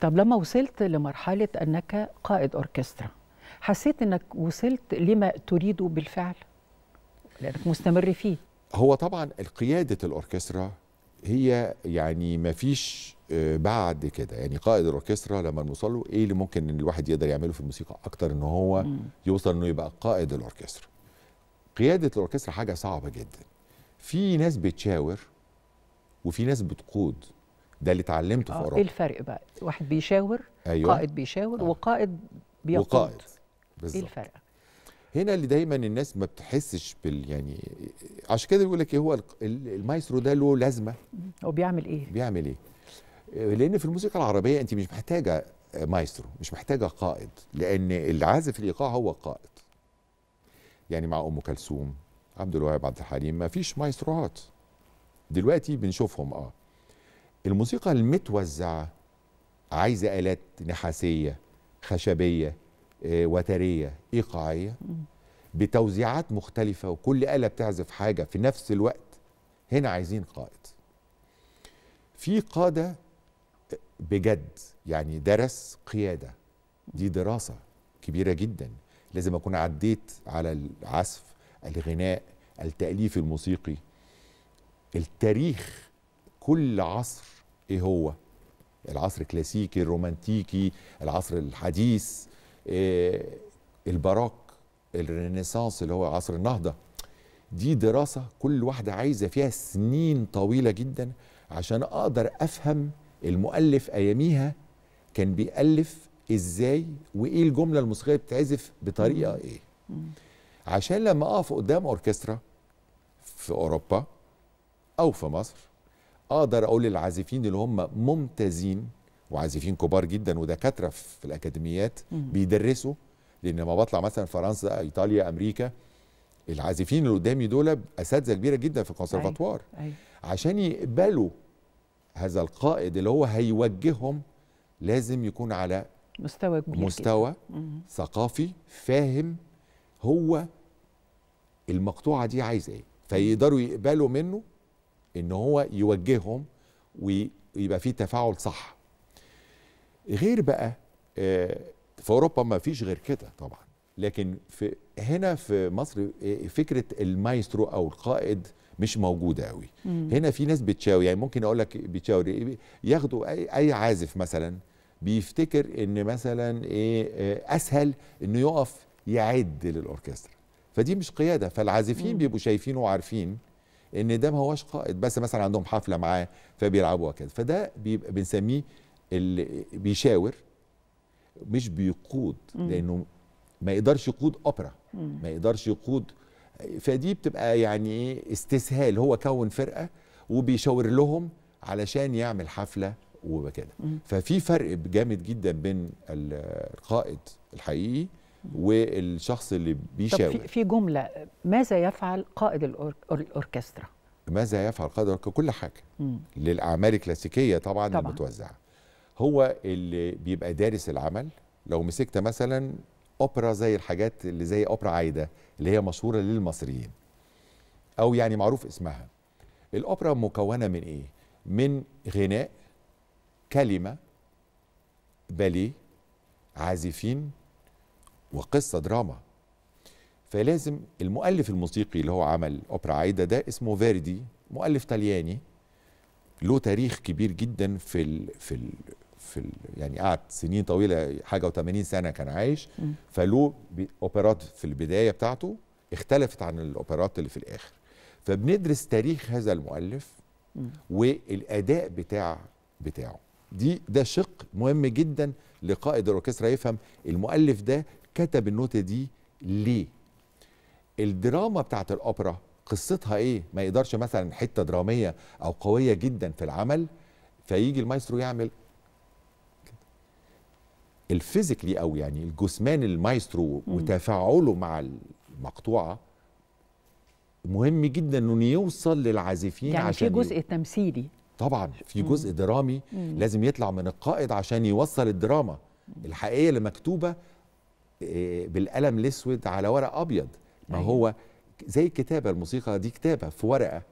طب لما وصلت لمرحلة أنك قائد أوركسترا حسيت أنك وصلت لما تريده بالفعل لأنك مستمر فيه هو طبعا القيادة الأوركسترا هي يعني ما فيش آه، بعد كده يعني قائد الأوركسترا لما نوصل له إيه اللي ممكن إن الواحد يقدر يعمله في الموسيقى أكتر إن هو يوصل إنه يبقى قائد الأوركسترا قيادة الأوركسترا حاجة صعبة جدا في ناس بتشاور وفي ناس بتقود ده اللي اتعلمته في آه، اوروبا ايه الفرق بقى واحد بيشاور أيوة. قائد بيشاور آه. وقائد بيقود وقائد بالظبط ايه الفرق هنا اللي دايما الناس ما بتحسش بال يعني عشان كده بيقول لك ايه هو المايسترو ده له لازمه هو بيعمل ايه بيعمل ايه آه، لان في الموسيقى العربيه انت مش محتاجه مايسترو مش محتاجه قائد لان العازف الايقاع هو القائد يعني مع ام كلثوم عبد الوهاب عبد الحليم ما فيش مايستروهات دلوقتي بنشوفهم اه الموسيقى المتوزعه عايزه الات نحاسيه خشبيه آه، وتريه ايقاعيه بتوزيعات مختلفه وكل اله بتعزف حاجه في نفس الوقت هنا عايزين قائد في قاده بجد يعني درس قياده دي دراسه كبيره جدا لازم اكون عديت على العزف الغناء التاليف الموسيقي التاريخ كل عصر ايه هو العصر الكلاسيكي الرومانتيكي العصر الحديث إيه الباروك الرينيسانس اللي هو عصر النهضه دي دراسه كل واحده عايزه فيها سنين طويله جدا عشان اقدر افهم المؤلف اياميها كان بيألف ازاي وايه الجمله الموسيقيه بتعزف بطريقه ايه عشان لما اقف قدام اوركسترا في اوروبا او في مصر اقدر اقول للعازفين اللي هم ممتازين وعازفين كبار جدا ودكاتره في الاكاديميات بيدرسوا لان لما بطلع مثلا فرنسا ايطاليا امريكا العازفين اللي قدامي دول اساتذه كبيره جدا في الكونسرفاتوار أيوة، أيوة. عشان يقبلوا هذا القائد اللي هو هيوجههم لازم يكون على مستوى كبير مستوى كده. ثقافي فاهم هو المقطوعه دي عايزه ايه فيقدروا يقبلوا منه ان هو يوجههم ويبقى في تفاعل صح غير بقى آه، في اوروبا ما فيش غير كده طبعا لكن في هنا في مصر آه، فكره المايسترو او القائد مش موجوده قوي هنا في ناس بتشاور يعني ممكن اقول لك بتشاور ياخدوا اي اي عازف مثلا بيفتكر ان مثلا ايه آه، اسهل انه يقف يعد للاوركسترا فدي مش قياده فالعازفين بيبقوا شايفين وعارفين ان ده ما هوش قائد بس مثلا عندهم حفله معاه فبيلعبوا وكده فده بيبقى بنسميه اللي بيشاور مش بيقود لانه ما يقدرش يقود اوبرا ما يقدرش يقود فدي بتبقى يعني ايه استسهال هو كون فرقه وبيشاور لهم علشان يعمل حفله وكده ففي فرق جامد جدا بين القائد الحقيقي والشخص اللي بيشاور طب في جمله ماذا يفعل قائد الاوركسترا ماذا يفعل قائد الاوركسترا كل حاجه مم. للاعمال الكلاسيكيه طبعا, طبعا. المتوزعه هو اللي بيبقى دارس العمل لو مسكت مثلا اوبرا زي الحاجات اللي زي اوبرا عايده اللي هي مشهوره للمصريين او يعني معروف اسمها الاوبرا مكونه من ايه من غناء كلمه باليه عازفين وقصه دراما فلازم المؤلف الموسيقي اللي هو عمل اوبرا عايده ده اسمه فيردي مؤلف طلياني له تاريخ كبير جدا في الـ في الـ في الـ يعني قعد سنين طويله حاجه و80 سنه كان عايش فله اوبرات في البدايه بتاعته اختلفت عن الاوبرات اللي في الاخر فبندرس تاريخ هذا المؤلف والاداء بتاع بتاعه دي ده شق مهم جدا لقائد الاوركسترا يفهم المؤلف ده كتب النوتة دي ليه الدراما بتاعت الأوبرا قصتها إيه ما يقدرش مثلا حتة درامية أو قوية جدا في العمل فيجي المايسترو يعمل الفيزيكلي أو يعني الجسمان المايسترو وتفاعله مع المقطوعة مهم جدا انه يوصل للعازفين يعني عشان في جزء تمثيلي طبعا في جزء درامي مم. لازم يطلع من القائد عشان يوصل الدراما الحقيقيه اللي مكتوبه آه، بالقلم الاسود على ورق ابيض ما أيوه. هو زي الكتابه الموسيقى دي كتابه في ورقه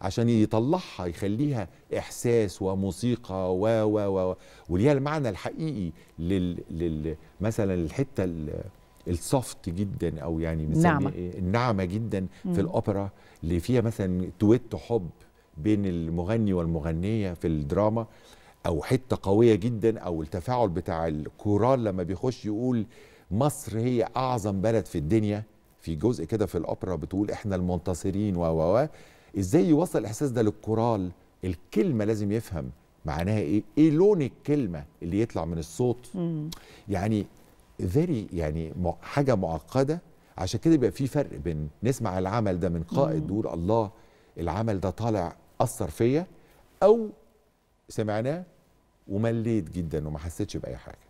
عشان يطلعها يخليها احساس وموسيقى و و و وليها المعنى الحقيقي لل, لل مثلا الحته السوفت جدا او يعني النعمه النعمه جدا مم. في الاوبرا اللي فيها مثلا تويت حب بين المغني والمغنيه في الدراما او حته قويه جدا او التفاعل بتاع الكورال لما بيخش يقول مصر هي اعظم بلد في الدنيا في جزء كده في الاوبرا بتقول احنا المنتصرين و و ازاي يوصل الاحساس ده للكورال الكلمه لازم يفهم معناها ايه ايه لون الكلمه اللي يطلع من الصوت يعني ذري يعني حاجه معقده عشان كده بيبقى في فرق بين نسمع العمل ده من قائد دور الله العمل ده طالع اثر فيا او سمعناه ومليت جدا وما حسيتش باي حاجه